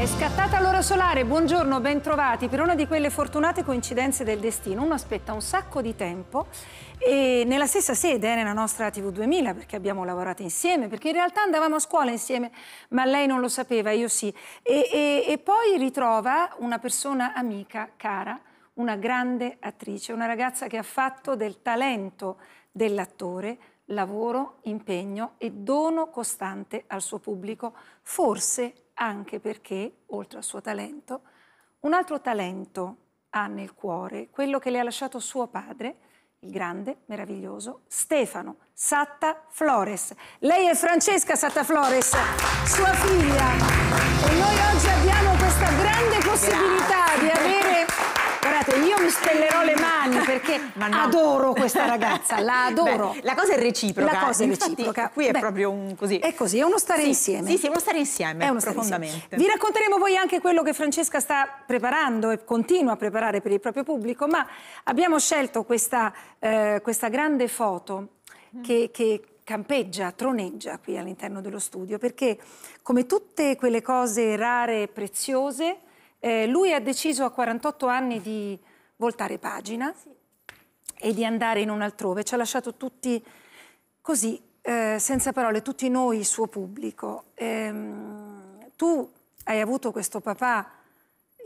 È scattata l'ora solare, buongiorno, bentrovati per una di quelle fortunate coincidenze del destino. Uno aspetta un sacco di tempo e nella stessa sede, eh, nella nostra TV2000, perché abbiamo lavorato insieme, perché in realtà andavamo a scuola insieme, ma lei non lo sapeva, io sì. E, e, e poi ritrova una persona amica, cara, una grande attrice, una ragazza che ha fatto del talento dell'attore lavoro, impegno e dono costante al suo pubblico, forse anche perché, oltre al suo talento, un altro talento ha nel cuore, quello che le ha lasciato suo padre, il grande, meraviglioso Stefano Satta Flores. Lei è Francesca Satta Flores, sua figlia. E noi oggi abbiamo questa grande possibilità Guardate, io mi stellerò le mani perché no. adoro questa ragazza, la adoro. Beh, la cosa è reciproca. La cosa è Infatti, reciproca. Qui è Beh, proprio un così. È così, è uno stare sì, insieme. Sì, sì, è uno stare insieme, è uno profondamente. Insieme. Vi racconteremo poi anche quello che Francesca sta preparando e continua a preparare per il proprio pubblico, ma abbiamo scelto questa, eh, questa grande foto mm. che, che campeggia, troneggia qui all'interno dello studio, perché come tutte quelle cose rare e preziose eh, lui ha deciso a 48 anni di voltare pagina sì. e di andare in un altrove. Ci ha lasciato tutti così, eh, senza parole, tutti noi, il suo pubblico. Ehm, tu hai avuto questo papà,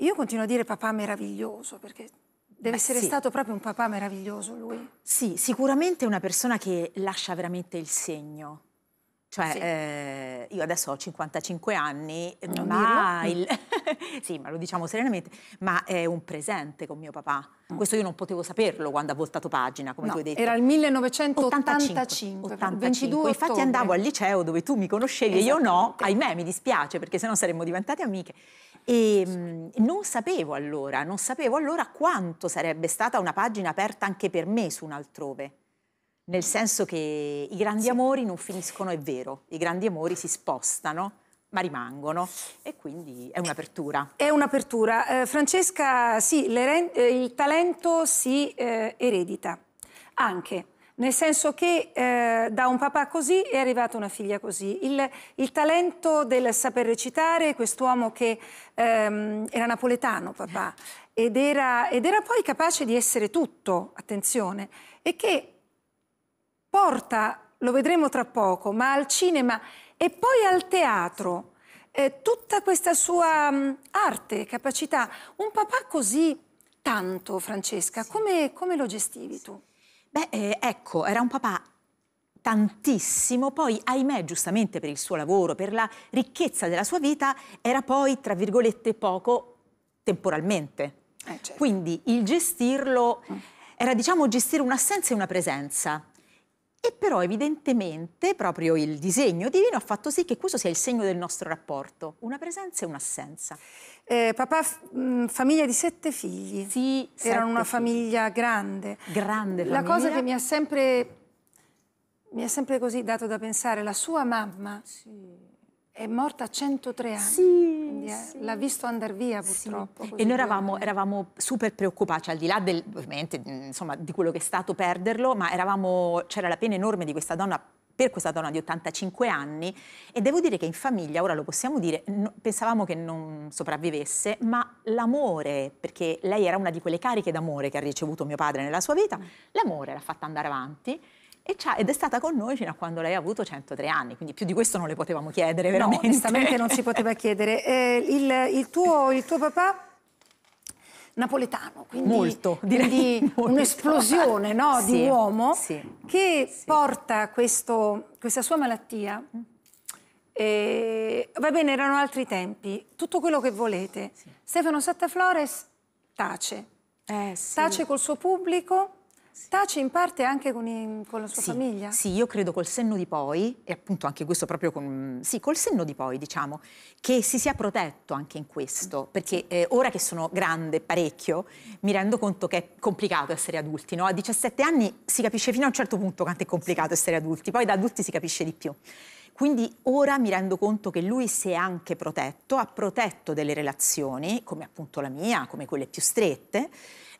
io continuo a dire papà meraviglioso, perché Deve essere sì. stato proprio un papà meraviglioso lui. Sì, sicuramente una persona che lascia veramente il segno. Cioè, sì. eh, io adesso ho 55 anni, non ma il... sì, ma lo diciamo serenamente, ma è un presente con mio papà. Ah. Questo io non potevo saperlo quando ha voltato pagina, come no, tu hai detto. Era il 1985. 85, 85. Infatti andavo al liceo dove tu mi conoscevi e io no, ahimè, mi dispiace perché sennò saremmo diventate amiche. E ehm, non sapevo allora, non sapevo allora quanto sarebbe stata una pagina aperta anche per me su un altrove. Nel senso che i grandi sì. amori non finiscono, è vero, i grandi amori si spostano ma rimangono e quindi è un'apertura. È un'apertura. Eh, Francesca, sì, le, eh, il talento si eh, eredita anche. Nel senso che eh, da un papà così è arrivata una figlia così. Il, il talento del saper recitare, quest'uomo che ehm, era napoletano, papà, ed era, ed era poi capace di essere tutto, attenzione, e che porta, lo vedremo tra poco, ma al cinema e poi al teatro, eh, tutta questa sua mh, mm, arte, capacità. Un papà così tanto, Francesca, come, come lo gestivi tu? Beh, eh, ecco, era un papà tantissimo, poi ahimè giustamente per il suo lavoro, per la ricchezza della sua vita, era poi, tra virgolette, poco temporalmente. Eh, certo. Quindi il gestirlo mm. era diciamo gestire un'assenza e una presenza. E però evidentemente proprio il disegno divino ha fatto sì che questo sia il segno del nostro rapporto, una presenza e un'assenza. Eh, papà, mh, mm, famiglia di sette figli. Sì, erano una famiglia figli. grande. Grande famiglia. La cosa che mi ha sempre, mi sempre così dato da pensare, la sua mamma sì. È morta a 103 anni, sì, eh, sì. l'ha visto andare via purtroppo. Sì. E noi eravamo, eravamo, super preoccupati, cioè, al di là del, ovviamente, insomma, di quello che è stato perderlo, ma c'era la pena enorme di questa donna per questa donna di 85 anni e devo dire che in famiglia, ora lo possiamo dire, no, pensavamo che non sopravvivesse, ma l'amore, perché lei era una di quelle cariche d'amore che ha ricevuto mio padre nella sua vita, mm. l'amore l'ha fatta andare avanti ed è stata con noi fino a quando lei ha avuto 103 anni, quindi più di questo non le potevamo chiedere veramente. No, onestamente non si poteva chiedere. Eh, il, il, tuo, il tuo papà napoletano, quindi, molto, quindi un'esplosione no, sì, di uomo sì, che sì. porta questo, questa sua malattia. Mm. E, va bene, erano altri tempi, tutto quello che volete. Stefano Sattaflores tace, eh, tace col suo pubblico, Tace in parte anche con, i, con la sua sì, famiglia? Sì, io credo col senno di poi, e appunto anche questo proprio con... Sì, col senno di poi, diciamo, che si sia protetto anche in questo, perché eh, ora che sono grande parecchio, mi rendo conto che è complicato essere adulti, no? A 17 anni si capisce fino a un certo punto quanto è complicato essere adulti, poi da adulti si capisce di più. Quindi ora mi rendo conto che lui si è anche protetto, ha protetto delle relazioni, come appunto la mia, come quelle più strette,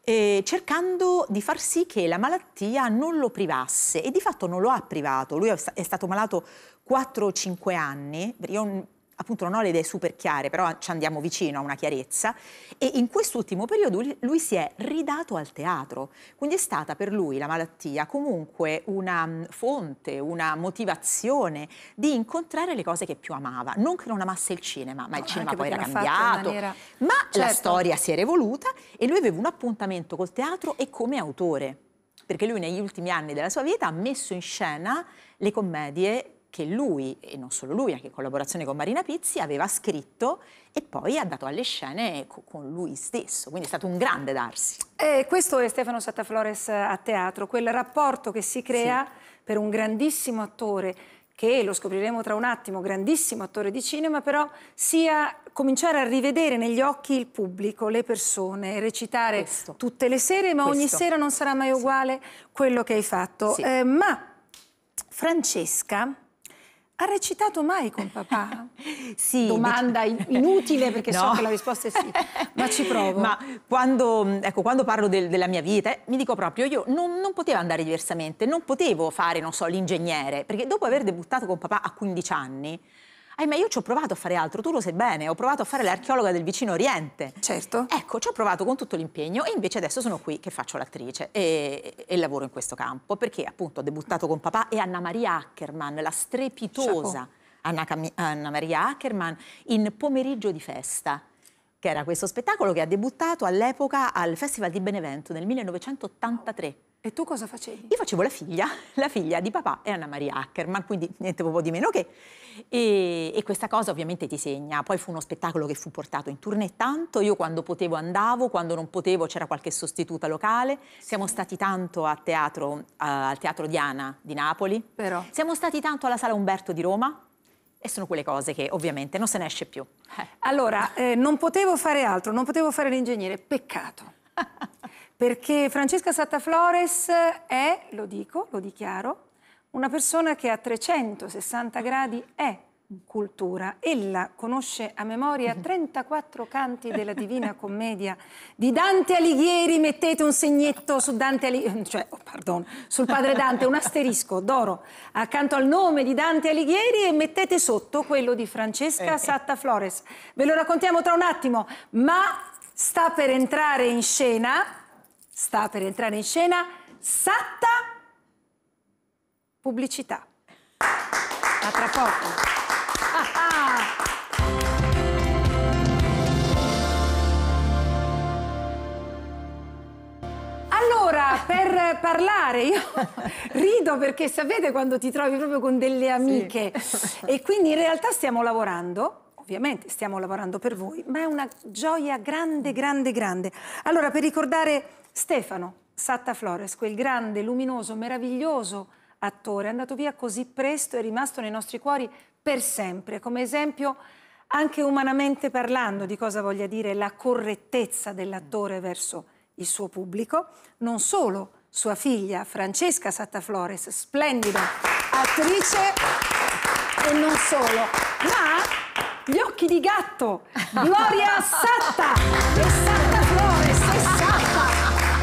eh, cercando di far sì che la malattia non lo privasse e di fatto non lo ha privato. Lui è stato malato 4-5 anni, io appunto non ho le idee super chiare, però ci andiamo vicino a una chiarezza e in quest'ultimo periodo lui, si è ridato al teatro, quindi è stata per lui la malattia comunque una mm, fonte, una motivazione di incontrare le cose che più amava, non che non amasse il cinema, ma il no, cinema poi era cambiato, maniera... ma certo. la storia si era evoluta e lui aveva un appuntamento col teatro e come autore perché lui negli ultimi anni della sua vita ha messo in scena le commedie che lui, e non solo lui, anche in collaborazione con Marina Pizzi, aveva scritto e poi ha dato alle scene con lui stesso, quindi è stato un grande darsi. E questo è Stefano Sattaflores eh, a teatro, quel rapporto che si crea sì. per un grandissimo attore che lo scopriremo tra un attimo, grandissimo attore di cinema, però sia cominciare a rivedere negli occhi il pubblico, le persone, recitare Questo. tutte le sere, ma Questo. ogni sera non sarà mai uguale sì. quello che hai fatto. Sì. Eh, ma Francesca ha recitato mai con papà? sì. Domanda inutile perché no. so che la risposta è sì, ma ci provo. Ma quando, ecco, quando parlo del, della mia vita, eh, mi dico proprio, io non, non, potevo andare diversamente, non potevo fare, non so, l'ingegnere, perché dopo aver debuttato con papà a 15 anni, ah, ma io ci ho provato a fare altro, tu lo sai bene, ho provato a fare l'archeologa del vicino Oriente. Certo. Ecco, ci ho provato con tutto l'impegno e invece adesso sono qui che faccio l'attrice e, e, lavoro in questo campo, perché appunto ho debuttato con papà e Anna Maria Ackerman, la strepitosa Anna, Anna Maria Ackerman, in Pomeriggio di festa che era questo spettacolo che ha debuttato all'epoca al Festival di Benevento nel 1983. E tu cosa facevi? Io facevo la figlia, la figlia di papà è Anna Maria Ackerman, quindi niente proprio di meno che. E, e, questa cosa ovviamente ti segna. Poi fu uno spettacolo che fu portato in tournée tanto, io quando potevo andavo, quando non potevo c'era qualche sostituta locale. Siamo stati tanto teatro, a, al Teatro Diana di Napoli. Però. Siamo stati tanto alla Sala Umberto di Roma. E sono quelle cose che ovviamente non se ne esce più. Eh. Allora, eh, non potevo fare altro, non potevo fare l'ingegnere, peccato. perché Francesca Sattaflores è, lo dico, lo dichiaro, una persona che a 360 gradi è cultura. Ella conosce a memoria 34 mhm. canti della Divina Commedia di Dante Alighieri. Mettete un segnetto su Dante Alighieri, mm, cioè, oh, pardon, sul padre Dante, un asterisco d'oro accanto al nome di Dante Alighieri e mettete sotto quello di Francesca eh. Satta Flores. Ve lo raccontiamo tra un attimo, ma sta per entrare in scena sta per entrare in scena Satta Pubblicità. A tra poco. Ah, ah. Allora, per parlare, io rido perché sapete quando ti trovi proprio con delle amiche sì. e quindi in realtà stiamo lavorando Ovviamente stiamo lavorando per voi, ma è una gioia grande, grande, grande. Allora, per ricordare Stefano Satta Flores, quel grande, luminoso, meraviglioso attore, è andato via così presto e è rimasto nei nostri cuori per sempre, come esempio anche umanamente parlando di cosa voglia dire la correttezza dell'attore verso il suo pubblico, non solo sua figlia Francesca Satta Flores, splendida attrice e non solo, ma gli occhi di gatto, Gloria Satta e Satta Flores e Satta.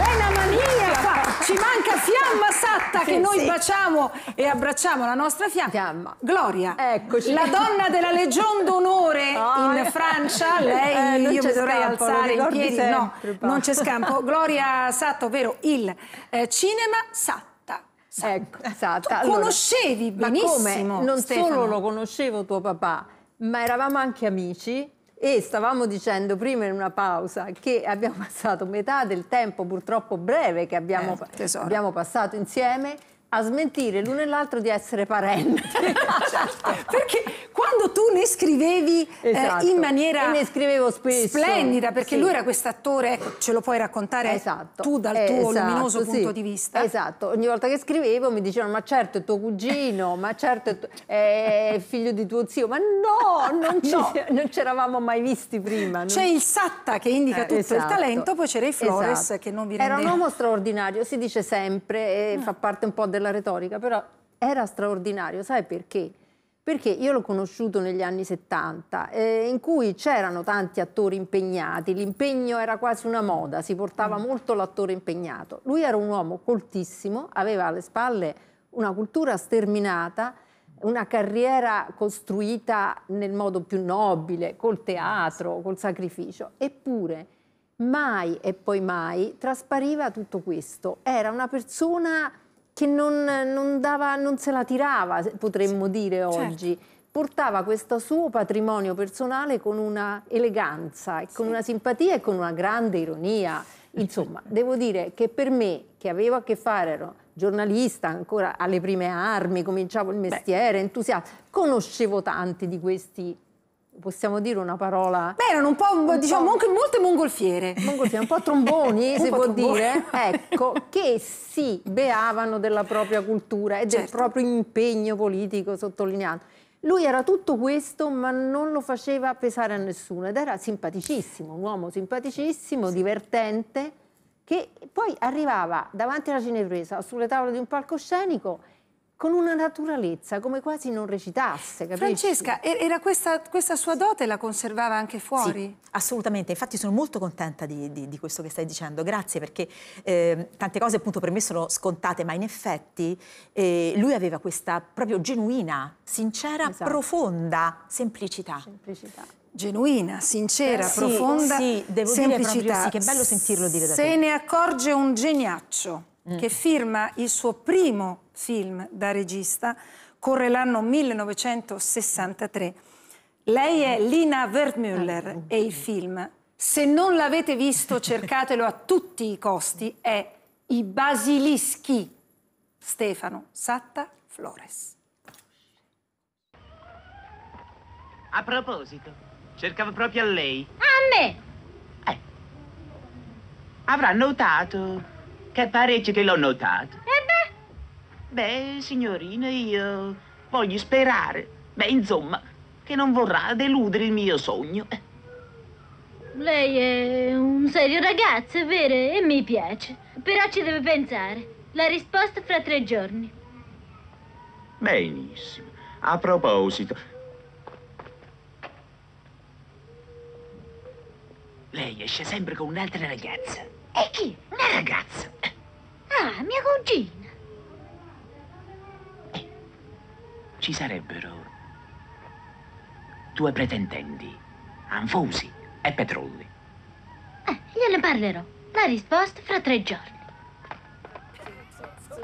È una maniaca, ci manca Fiamma Satta che, che noi sì. baciamo e abbracciamo la nostra fiamma. fiamma. Gloria, Eccoci. la donna della Legion d'onore oh, in eh. Francia, eh, lei eh, io mi dovrei scampo, alzare in piedi, sempre, no, pa. non c'è scampo. Gloria Satta, ovvero il eh, cinema Satta. Satta. Ecco, Satta. Tu allora, conoscevi benissimo. Ma come? Non Stefano. solo lo conoscevo tuo papà, ma eravamo anche amici e stavamo dicendo prima in una pausa che abbiamo passato metà del tempo purtroppo breve che abbiamo, eh, abbiamo passato insieme a smentire l'uno e l'altro di essere parenti. Certo. perché quando tu ne scrivevi eh, esatto. eh, in maniera splendida, perché sì. lui era quest'attore, ecco, ce lo puoi raccontare esatto. tu dal tuo esatto, luminoso sì. punto di vista. Esatto, ogni volta che scrivevo mi dicevano ma certo è tuo cugino, ma certo è, tuo... è figlio di tuo zio, ma no, non, no. ci eravamo mai visti prima. Non... C'è il Satta che indica eh, tutto il esatto. talento, poi c'era i Flores esatto. che non vi rendeva. Era un uomo straordinario, si dice sempre, e eh. fa parte un po' del della retorica, però era straordinario, sai perché? Perché io l'ho conosciuto negli anni 70, eh, in cui c'erano tanti attori impegnati, l'impegno era quasi una moda, si portava mm. molto l'attore impegnato. Lui era un uomo coltissimo, aveva alle spalle una cultura sterminata, una carriera costruita nel modo più nobile, col teatro, col sacrificio, eppure mai e poi mai traspariva tutto questo. Era una persona che non, non, dava, non se la tirava, potremmo sì. dire certo. oggi. Certo portava questo suo patrimonio personale con una eleganza, e con sì. una simpatia e con una grande ironia. Insomma, devo dire che per me, che avevo a che fare, ero giornalista ancora alle prime armi, cominciavo il mestiere, Beh. entusiasta, conoscevo tanti di questi possiamo dire una parola... Beh, erano un po', un diciamo, po'... molte mongolfiere. Mongolfiere, un po' tromboni, si può tromboni. dire, ecco, che si beavano della propria cultura e certo. del proprio impegno politico sottolineato. Lui era tutto questo, ma non lo faceva pesare a nessuno ed era simpaticissimo, un uomo simpaticissimo, sì. divertente, che poi arrivava davanti alla cinepresa, sulle tavole di un palcoscenico con una naturalezza, come quasi non recitasse. Capisci? Francesca, era questa, questa, sua dote la conservava anche fuori? Sì, assolutamente, infatti sono molto contenta di, di, di questo che stai dicendo, grazie perché eh, tante cose appunto per me sono scontate, ma in effetti eh, lui aveva questa proprio genuina, sincera, esatto. profonda semplicità. Semplicità genuina, sincera, eh, sì, profonda, sì, devo semplicità. Dire proprio, sì, che bello sentirlo dire da te. Se ne accorge un geniaccio. Mm. che firma il suo primo film da regista, corre l'anno 1963. Lei è Lina Wertmüller ecco. e il film, se non l'avete visto cercatelo a tutti i costi, è I Basilischi, Stefano Satta Flores. A proposito, cercavo proprio a lei. A me? Eh. Avrà notato che pare che l'ho notato. E eh beh? Beh, signorina, io voglio sperare. Beh, insomma, che non vorrà deludere il mio sogno. Lei è un serio ragazzo, è vero? E mi piace. Però ci deve pensare. La risposta fra tre giorni. Benissimo. A proposito... Lei esce sempre con un'altra ragazza. E chi? Una ragazza. Ah, mia cugina. Eh, ci sarebbero due pretendenti, Anfusi e Petrolli. Eh, gliene parlerò. La risposta fra tre giorni.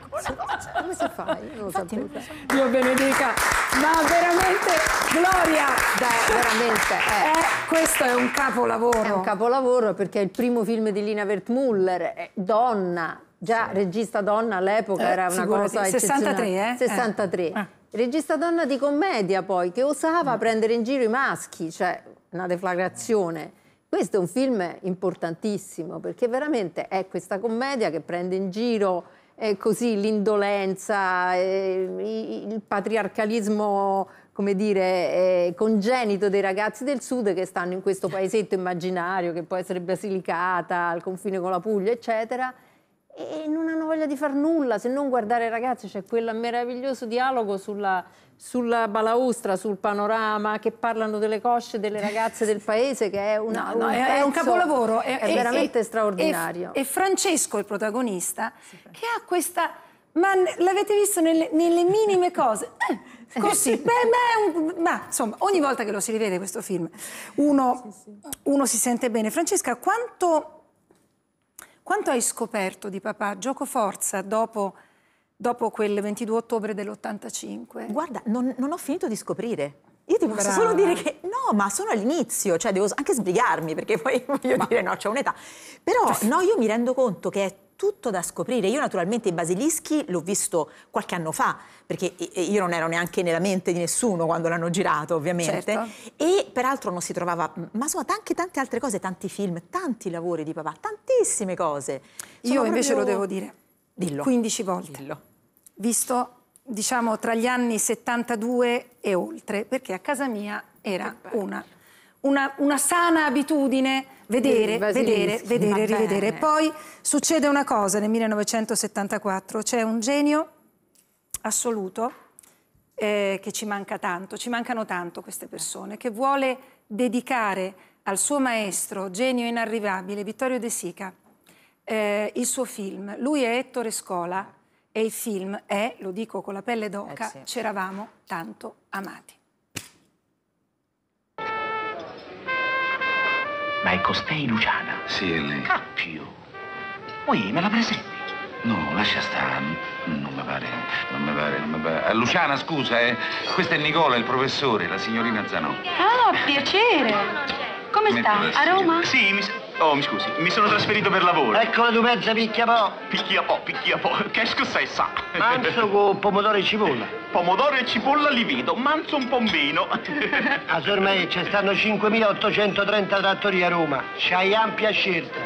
Come si fa? Io non lo sapevo. Dio benedica. Ma veramente, Gloria! Dai, veramente. Eh. Eh, questo è un capolavoro. È un capolavoro perché è il primo film di Lina Wertmuller, donna, già sì. regista donna all'epoca eh, era una cosa 63, eh? 63. Eh. Ah. Regista donna di commedia poi, che osava mm. prendere in giro i maschi, cioè una deflagrazione. Questo è un film importantissimo perché veramente è questa commedia che prende in giro eh, così l'indolenza, eh, il patriarcalismo come dire, eh, congenito dei ragazzi del sud che stanno in questo paesetto immaginario che può essere Basilicata, al confine con la Puglia, eccetera, e non hanno voglia di far nulla se non guardare i ragazzi c'è quel meraviglioso dialogo sulla, sulla, balaustra sul panorama che parlano delle cosce delle ragazze del paese che è, una, no, un, è, pezzo, è un, capolavoro è, è veramente straordinario e Francesco il protagonista sì, che ha questa ma l'avete visto nelle, nelle, minime cose eh, così beh, beh, ma insomma ogni volta che lo si rivede questo film uno, sì, sì. uno si sente bene Francesca quanto quanto hai scoperto di papà Giocoforza dopo, dopo quel 22 ottobre dell'85? Guarda, non, non ho finito di scoprire. Io ti posso Brava. solo dire che no, ma sono all'inizio, cioè devo anche sbrigarmi perché poi voglio ma... dire no, c'è un'età. Però cioè no, io mi rendo conto che è tutto da scoprire. Io naturalmente i basilischi l'ho visto qualche anno fa, perché io non ero neanche nella mente di nessuno quando l'hanno girato, ovviamente. Certo. E peraltro non si trovava, ma insomma, anche tante altre cose, tanti film, tanti lavori di papà, tantissime cose. Sono io invece proprio... lo devo dire. Dillo. 15 volte. Dillo. Visto, diciamo, tra gli anni 72 e oltre, perché a casa mia era una una, una sana abitudine vedere, vedere, vedere, rivedere. E poi succede una cosa nel 1974, c'è un genio assoluto eh, che ci manca tanto, ci mancano tanto queste persone, che vuole dedicare al suo maestro, genio inarrivabile, Vittorio De Sica, eh, il suo film. Lui è Ettore Scola e il film è, lo dico con la pelle d'oca, eh sì. C'eravamo tanto amati. Ma è costei Luciana? Sì, è lei. Cappio. Poi me la presenti? No, lascia stare. Non mi pare, non mi pare, non mi pare. Eh, Luciana, scusa, eh. Questo è Nicola, il professore, la signorina Zanò. Ah, piacere. Come sta? A Roma? Sì, mi sa... Oh, mi scusi, mi sono trasferito per lavoro. Ecco tu mezza picchia po'. Picchia po', picchia po'. Che scossa e sa? Manzo con pomodoro e cipolla. Pomodoro e cipolla li vedo, manzo un pombino. A Sormai ci stanno 5.830 trattorie a Roma. C'hai ampia scelta.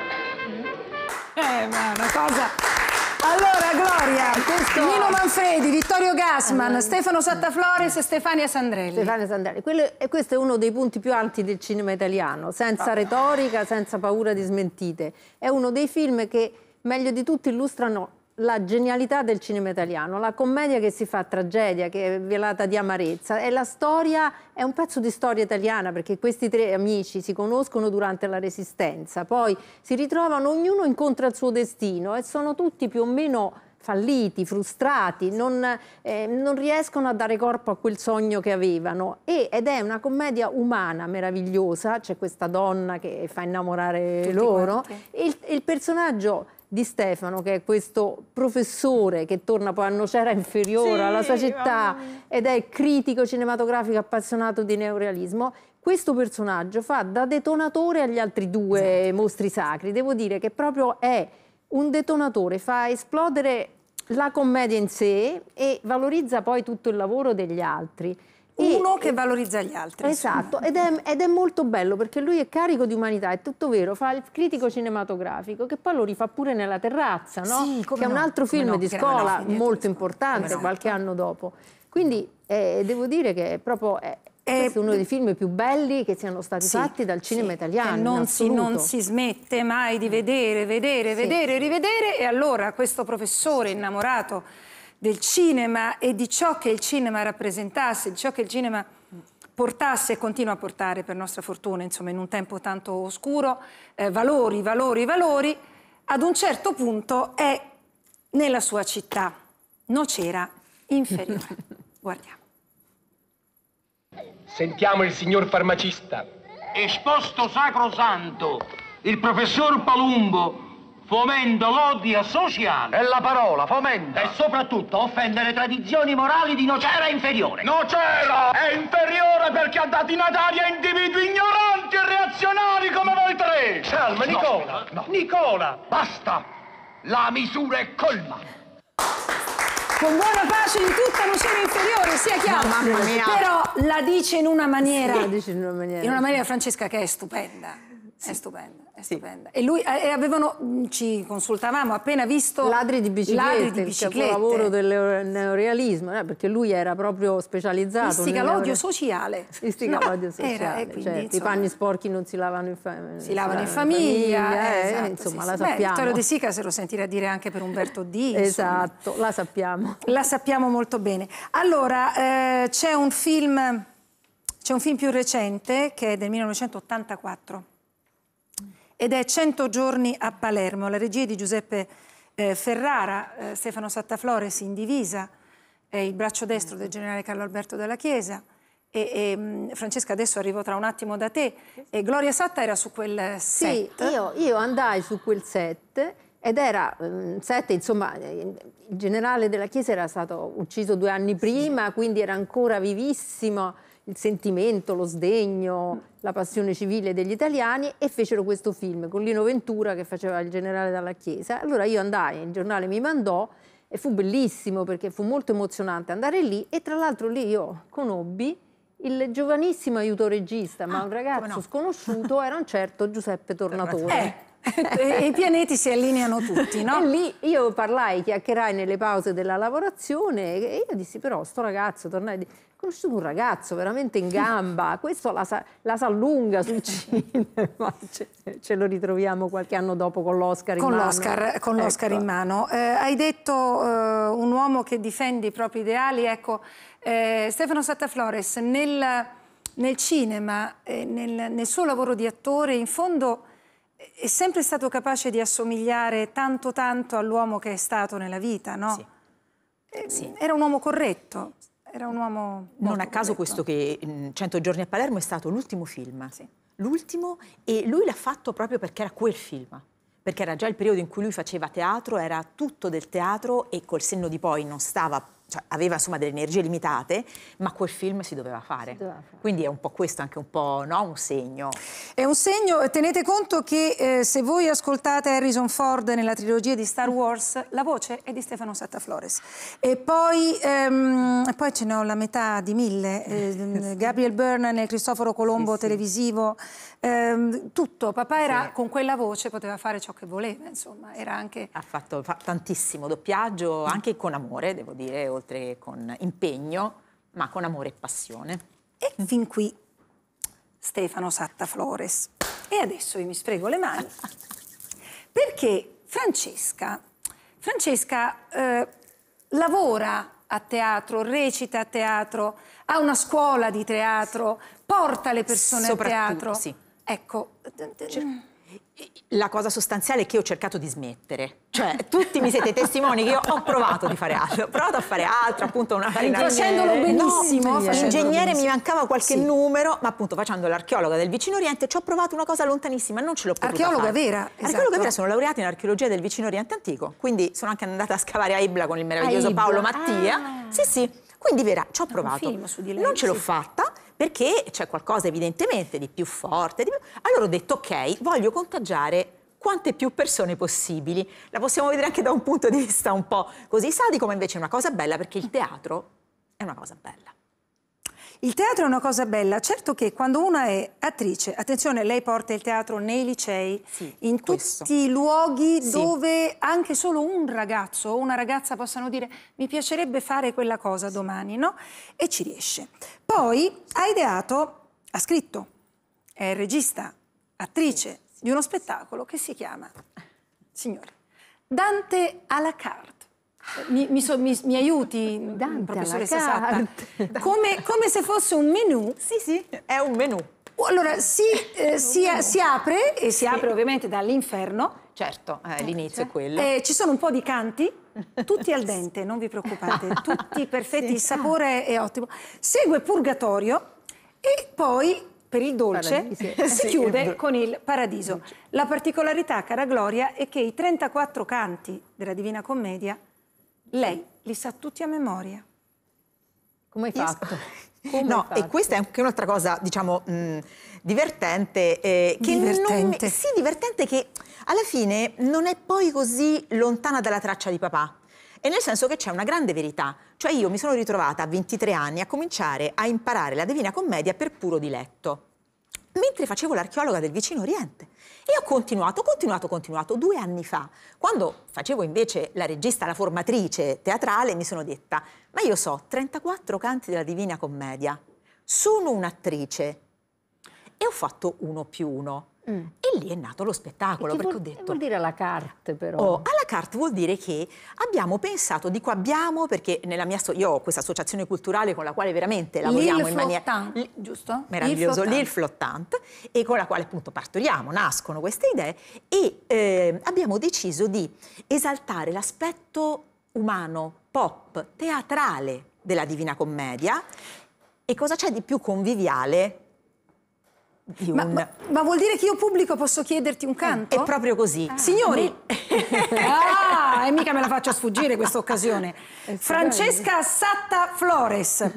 Eh, ma è una cosa... Allora, Gloria, Questo... Nino Manfredi, Vittorio Gassman, eh. Stefano Sattaflores e Stefania Sandrelli. Stefania Sandrelli. Quello, e questo è uno dei punti più alti del cinema italiano, senza ah. retorica, senza paura di smentite. È uno dei film che meglio di tutti illustrano la genialità del cinema italiano, la commedia che si fa tragedia, che è velata di amarezza, è la storia, è un pezzo di storia italiana perché questi tre amici si conoscono durante la Resistenza, poi si ritrovano, ognuno incontra il suo destino e sono tutti più o meno falliti, frustrati, non, eh, non, riescono a dare corpo a quel sogno che avevano. E, ed è una commedia umana meravigliosa, c'è questa donna che fa innamorare Tutti loro. E il, il personaggio di Stefano, che è questo professore che torna poi a Nocera Inferiore, sì, alla sua città, ed è critico cinematografico appassionato di neorealismo. Questo personaggio fa da detonatore agli altri due esatto. mostri sacri. Devo dire che proprio è un detonatore, fa esplodere la commedia in sé e valorizza poi tutto il lavoro degli altri uno che valorizza gli altri. Esatto, ed è, ed è, molto bello perché lui è carico di umanità, è tutto vero, fa il critico cinematografico che poi lo rifà pure nella terrazza, no? sì, che è un altro film no, di scuola molto importante qualche anno dopo. Quindi eh, devo dire che è proprio eh, è, è uno dei film più belli che siano stati sì, fatti dal cinema sì, italiano. Non si, non si, smette mai di vedere, vedere, sì. vedere, rivedere. E allora questo professore innamorato del cinema e di ciò che il cinema rappresentasse, di ciò che il cinema portasse e continua a portare per nostra fortuna, insomma in un tempo tanto oscuro, eh, valori, valori, valori, ad un certo punto è nella sua città, Nocera inferiore. Guardiamo. Sentiamo il signor farmacista. Esposto sacrosanto, il professor Palumbo Fomento l'odio sociale. È la parola, fomenta. E soprattutto offendere tradizioni morali di Nocera inferiore. Nocera è inferiore perché ha dato i natali a individui ignoranti e reazionari come voi tre. Calma, Nicola. No, no, Nicola, basta. La misura è colma con buona pace in tutta nocera inferiore, sia chiaro. No, Però la dice in una maniera. Sì, la dice in una maniera. In una maniera, Francesca, che è stupenda. È stupenda, è sì. E lui eh, avevano, mm, ci consultavamo appena visto Ladri di biciclette, ladri di biciclette. il lavoro del neorealismo, eh, perché lui era proprio specializzato Istiga l'odio sociale. Istiga no, l'odio eh, sociale, era, quindi, certo. insomma, i panni sporchi non si lavano in, fam si eh, lavano in famiglia. famiglia, eh, esatto, insomma, sì, la sappiamo. Beh, Vittorio De Sica se lo sentirà dire anche per Umberto D. esatto, la sappiamo. La sappiamo molto bene. Allora, eh, c'è un film... C'è un film più recente che è del 1984 ed è 100 giorni a Palermo, la regia di Giuseppe eh, Ferrara, eh, Stefano Sattaflores in divisa, è il braccio destro del generale Carlo Alberto della Chiesa. E, e mm, Francesca adesso arrivo tra un attimo da te e Gloria Satta era su quel sì, set io, io andai su quel set ed era un mm, set insomma il generale della chiesa era stato ucciso due anni prima sì. quindi era ancora vivissimo il sentimento, lo sdegno, la passione civile degli italiani e fecero questo film con Lino Ventura che faceva il generale dalla Chiesa. Allora io andai, il giornale mi mandò e fu bellissimo perché fu molto emozionante andare lì e tra l'altro lì io conobbi il giovanissimo aiuto regista, ah, ma un ragazzo no. sconosciuto, era un certo Giuseppe Tornatore. Eh. eh, eh I pianeti si allineano tutti, no? E lì io parlai, chiacchierai nelle pause della lavorazione e io dissi però sto ragazzo, tornai, conosciuto un ragazzo veramente in gamba, questo la, sa, la sa lunga sul cinema, ce, ce, lo ritroviamo qualche anno dopo con l'Oscar in, ecco. in mano. Eh, hai detto eh, un uomo che difende i propri ideali, ecco, eh, Stefano Sattaflores nel, nel cinema, nel, nel suo lavoro di attore, in fondo è sempre stato capace di assomigliare tanto tanto all'uomo che è stato nella vita, no? Sì. Eh, sì. Era un uomo corretto. Sì. Era un uomo... Non a caso corretto. questo che 100 mm, giorni a Palermo è stato l'ultimo film. Sì. L'ultimo e lui l'ha fatto proprio perché era quel film. Perché era già il periodo in cui lui faceva teatro, era tutto del teatro e col senno di poi non stava cioè, aveva insomma delle energie limitate, ma quel film si doveva fare. Si doveva fare. Quindi è un po' questo anche un po' no? un segno. È un segno, tenete conto che eh, se voi ascoltate Harrison Ford nella trilogia di Star Wars, la voce è di Stefano Sattaflores. E poi, ehm, poi ce n'ho la metà di mille, eh, Gabriel Byrne nel Cristoforo Colombo sì, sì. televisivo, eh, tutto, papà era sì. con quella voce, poteva fare ciò che voleva, insomma, era anche... Ha fatto fa tantissimo doppiaggio, anche con amore, devo dire, oltre che con impegno, ma con amore e passione. E fin qui Stefano Satta Flores. E adesso io mi sprego le mani perché Francesca, Francesca eh, lavora a teatro, recita a teatro, ha una scuola di teatro, porta le persone a teatro. Sì. Ecco, cioè, la cosa sostanziale è che ho cercato di smettere. Cioè, tutti mi siete testimoni che io ho provato di fare altro, ho provato a fare altro, appunto una carina. Facendolo benissimo. No, facendolo ingegnere benissimo. mi mancava qualche sì. numero, ma appunto facendo l'archeologa del vicino Oriente ci ho provato una cosa lontanissima, non ce l'ho potuta Archeologa fare. vera. Esatto. Archeologa vera, sono laureata in archeologia del vicino Oriente antico, quindi sono anche andata a scavare a Ibla con il meraviglioso Paolo Mattia. Ah. Sì, sì. Quindi vera, ci ho provato. non ce l'ho fatta perché c'è qualcosa evidentemente di più forte. Di più... Allora ho detto ok, voglio contagiare quante più persone possibili. La possiamo vedere anche da un punto di vista un po' così sadico, ma invece è una cosa bella perché il teatro è una cosa bella. Il teatro è una cosa bella, certo che quando una è attrice, attenzione, lei porta il teatro nei licei, sì, in questo. tutti i luoghi sì. dove anche solo un ragazzo o una ragazza possano dire mi piacerebbe fare quella cosa sì. domani, no? E ci riesce. Poi ha ideato, ha scritto, è regista, attrice di uno spettacolo che si chiama, signore, Dante alla carte. Mi, mi, so, mi, mi, aiuti, Dante professoressa Satta? Come, come, se fosse un menù. Sì, sì, è un menù. Oh, allora, si, eh, si, si apre, e si sì. apre ovviamente dall'inferno. Certo, eh, eh l'inizio cioè. è quello. Eh, ci sono un po' di canti, tutti al dente, non vi preoccupate, tutti perfetti, sì. il sapore è ottimo. Segue Purgatorio e poi per il dolce Paradise. si chiude con il paradiso. La particolarità, cara Gloria, è che i 34 canti della Divina Commedia lei li sa tutti a memoria. Come hai fatto? Come no, hai fatto? e questa è anche un'altra cosa, diciamo, mh, mm, divertente. Eh, che divertente. Non, sì, divertente che alla fine non è poi così lontana dalla traccia di papà. E nel senso che c'è una grande verità. Cioè io mi sono ritrovata a 23 anni a cominciare a imparare la Divina Commedia per puro diletto. Mentre facevo l'archeologa del vicino Oriente. E ho continuato, continuato, continuato. Due anni fa, quando facevo invece la regista, la formatrice teatrale, mi sono detta, ma io so 34 canti della Divina Commedia, sono un'attrice e ho fatto uno più uno. Mm. E lì è nato lo spettacolo, perché vuol, ho detto... Che vuol dire alla carte però? Oh, alla carte vuol dire che abbiamo pensato, dico abbiamo, perché nella mia... io ho questa associazione culturale con la quale veramente lavoriamo in maniera... L- giusto? Meraviglioso, l'Il Flottant, e con la quale appunto partoriamo, nascono queste idee, e eh, abbiamo deciso di esaltare l'aspetto umano, pop, teatrale della Divina Commedia, e cosa c'è di più conviviale di un... Ma, ma, vuol dire che io pubblico posso chiederti un eh, canto? È proprio così. Ah. Signori! Ah, ah, e mica me la faccio sfuggire questa occasione. Eh, Francesca Satta Flores.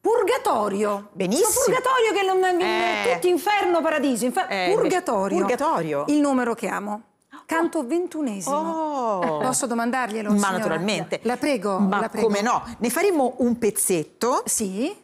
Purgatorio. Benissimo. So, purgatorio che non è eh. tutti inferno, paradiso. Infer... Eh, purgatorio. Purgatorio. Il numero che amo. Canto ventunesimo. Oh. Posso domandarglielo? Ma signora? naturalmente. La prego. Ma la prego. come no? Ne faremo un pezzetto. Sì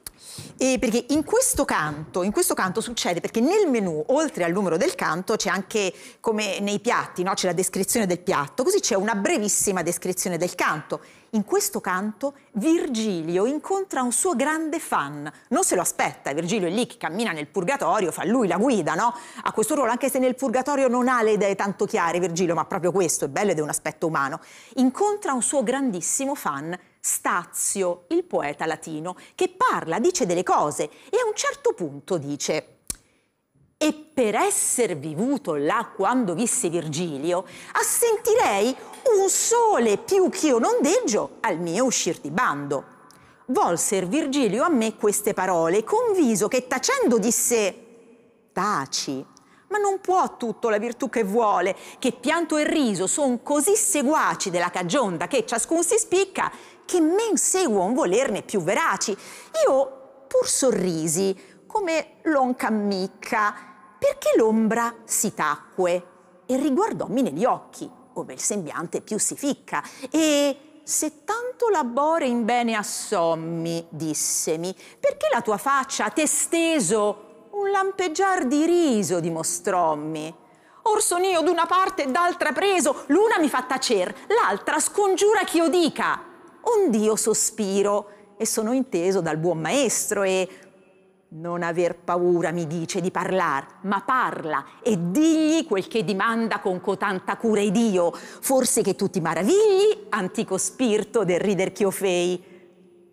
e perché in questo canto, in questo canto succede perché nel menù, oltre al numero del canto, c'è anche come nei piatti, no? c'è la descrizione del piatto, così c'è una brevissima descrizione del canto in questo canto Virgilio incontra un suo grande fan. Non se lo aspetta, Virgilio è lì che cammina nel purgatorio, fa lui la guida, no? Ha questo ruolo, anche se nel purgatorio non ha le idee tanto chiare Virgilio, ma proprio questo è bello ed è un aspetto umano. Incontra un suo grandissimo fan, Stazio, il poeta latino, che parla, dice delle cose e a un certo punto dice e per esser vivuto là quando visse Virgilio, assentirei un sole più ch'io non deggio al mio uscir di bando. Volser Virgilio a me queste parole, con viso che tacendo disse Taci, ma non può tutto la virtù che vuole, che pianto e riso son così seguaci della cagionda che ciascun si spicca, che men seguon volerne più veraci. Io pur sorrisi, come l'onca ammicca, perché l'ombra si tacque e riguardommi negli occhi, ove il sembiante più si ficca, e se tanto labore in bene assommi, dissemi, perché la tua faccia te steso un lampeggiar di riso dimostrommi? Or son io d'una parte e d'altra preso, l'una mi fa tacer, l'altra scongiura ch'io dica. Ond'io sospiro, e sono inteso dal buon maestro, e non aver paura, mi dice, di parlar, ma parla e digli quel che dimanda con cotanta cura ed io. Forse che tu ti maravigli, antico spirito del rider Chiofei.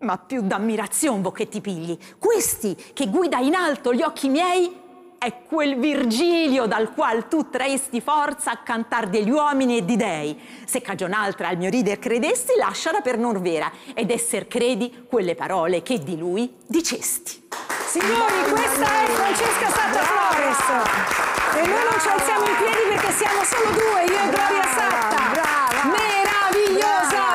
Ma più d'ammirazione vo che ti pigli. Questi che guida in alto gli occhi miei è quel Virgilio dal qual tu traesti forza a cantar degli uomini e di dei. Se cagion altra al mio rider credesti, lasciala per non vera ed esser credi quelle parole che di lui dicesti. Signori, questa è Francesca Santa Flores. E noi non ci alziamo in piedi perché siamo solo due, io e Gloria Satta. Brava. Meravigliosa,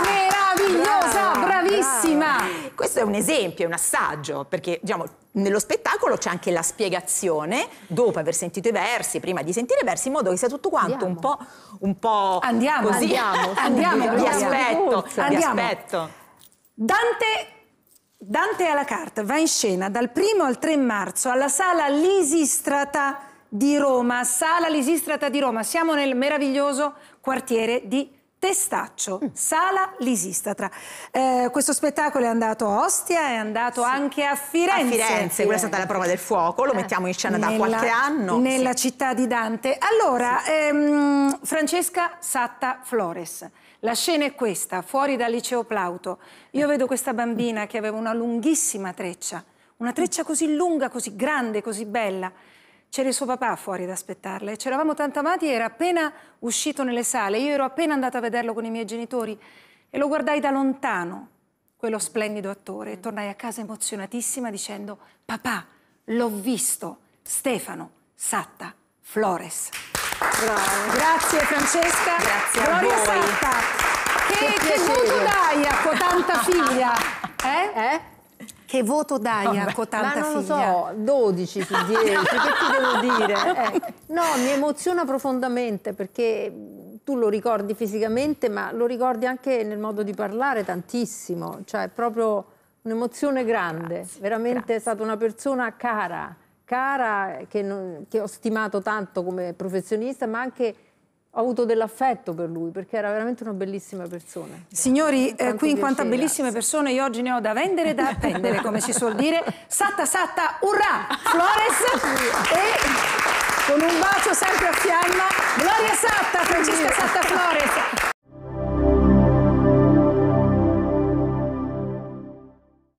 meravigliosa, bravissima. Questo è un esempio, è un assaggio, perché diciamo, nello spettacolo c'è anche la spiegazione dopo aver sentito i versi, prima di sentire i versi, in modo che sia tutto quanto un po', un po', andiamo, così. Andiamo, andiamo, andiamo, vi aspetto, vi aspetto. Dante Dante alla carte va in scena dal 1 al 3 marzo alla sala Lisistrata di Roma. Sala Lisistrata di Roma, siamo nel meraviglioso quartiere di Testaccio, mm. Sala Lisistrata. Eh, questo spettacolo è andato a Ostia, è andato sì. anche a Firenze. A Firenze, quella è stata la prova del fuoco, lo eh, mettiamo in scena da qualche anno. Nella sì. città di Dante. Allora, sì. ehm, Francesca Satta Flores. La scena è questa, fuori dal liceo Plauto. Io vedo questa bambina che aveva una lunghissima treccia, una treccia così lunga, così grande, così bella. C'era il suo papà fuori ad aspettarla e c'eravamo tanto amati e era appena uscito nelle sale. Io ero appena andata a vederlo con i miei genitori e lo guardai da lontano, quello splendido attore, e tornai a casa emozionatissima dicendo papà, l'ho visto, Stefano, Satta, Flores. Bravo. Grazie Francesca. Grazie Gloria a voi. Santa. Che, che, voto dai a cotanta figlia? Eh? eh? Che voto dai a cotanta figlia? Ma non figlia? lo so, 12 su 10, che ti devo dire? Eh. No, mi emoziona profondamente perché tu lo ricordi fisicamente, ma lo ricordi anche nel modo di parlare tantissimo, cioè proprio un'emozione grande, grazie, veramente grazie. è stata una persona cara cara, che, non, che ho stimato tanto come professionista, ma anche ho avuto dell'affetto per lui perché era veramente una bellissima persona. Signori, eh, qui in quanto a bellissime persone io oggi ne ho da vendere e da appendere, come si suol dire. Satta, satta, urrà! Flores e con un bacio sempre a fiamma, Gloria Satta, Francesca Satta Flores.